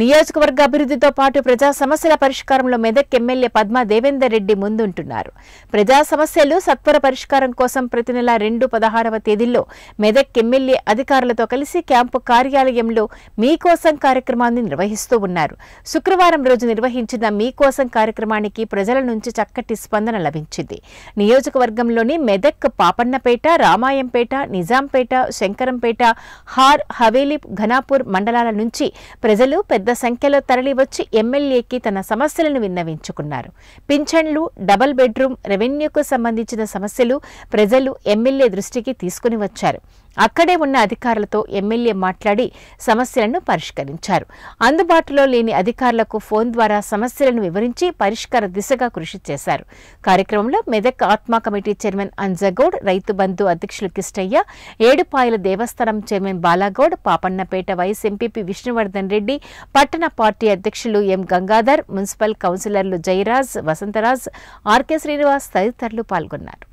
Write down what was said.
నియోజకవర్గ అభివృద్ధితో పాటు ప్రజా సమస్యల పరిష్కారంలో మెదక్ ఎమ్మెల్యే పద్మా దేవేందర్ రెడ్డి ముందుంటున్నారు ప్రజా సమస్యలు సత్వర పరిష్కారం కోసం ప్రతి నెల రెండు పదహారవ తేదీల్లో మెదక్ ఎమ్మెల్యే అధికారులతో కలిసి క్యాంపు కార్యాలయంలో మీకోసం కార్యక్రమాన్ని నిర్వహిస్తూ ఉన్నారు శుక్రవారం రోజు నిర్వహించిన మీకోసం కార్యక్రమానికి ప్రజల నుంచి చక్కటి స్పందన లభించింది నియోజకవర్గంలోని మెదక్ పాపన్నపేట రామాయంపేట నిజాంపేట శంకరంపేట హార్ హవేలీ ఘనాపూర్ మండలాల నుంచి ప్రజలు పెద్ద పెద్ద సంఖ్యలో తరలివచ్చి ఎమ్మెల్యేకి తన సమస్యలను విన్నవించుకున్నారు పింఛన్లు డబల్ బెడ్రూమ్ రెవెన్యూకు సంబంధించిన సమస్యలు ప్రజలు ఎమ్మెల్యే దృష్టికి తీసుకుని వచ్చారు అక్కడే ఉన్న అధికారులతో ఎమ్మెల్యే మాట్లాడి సమస్యలను పరిష్కరించారు అందుబాటులో లేని అధికారులకు ఫోన్ ద్వారా సమస్యలను వివరించి పరిష్కార దిశగా కృషి చేశారు కార్యక్రమంలో మెదక్ ఆత్మ కమిటీ చైర్మన్ అంజగౌడ్ రైతు బంధు అధ్యక్షులు కిష్టయ్య ఏడుపాయల దేవస్థానం chairman Balagoud Papannapet vice MPP Vishnuvardhan Reddy పట్టణ పార్టీ అధ్యక్షులు ఎం గంగాధర్ మున్సిపల్ కౌన్సిలర్లు జయరాజ్ వసంతరాజ్ ఆర్కే శ్రీనివాస్ తదితరులు పాల్గొన్నారు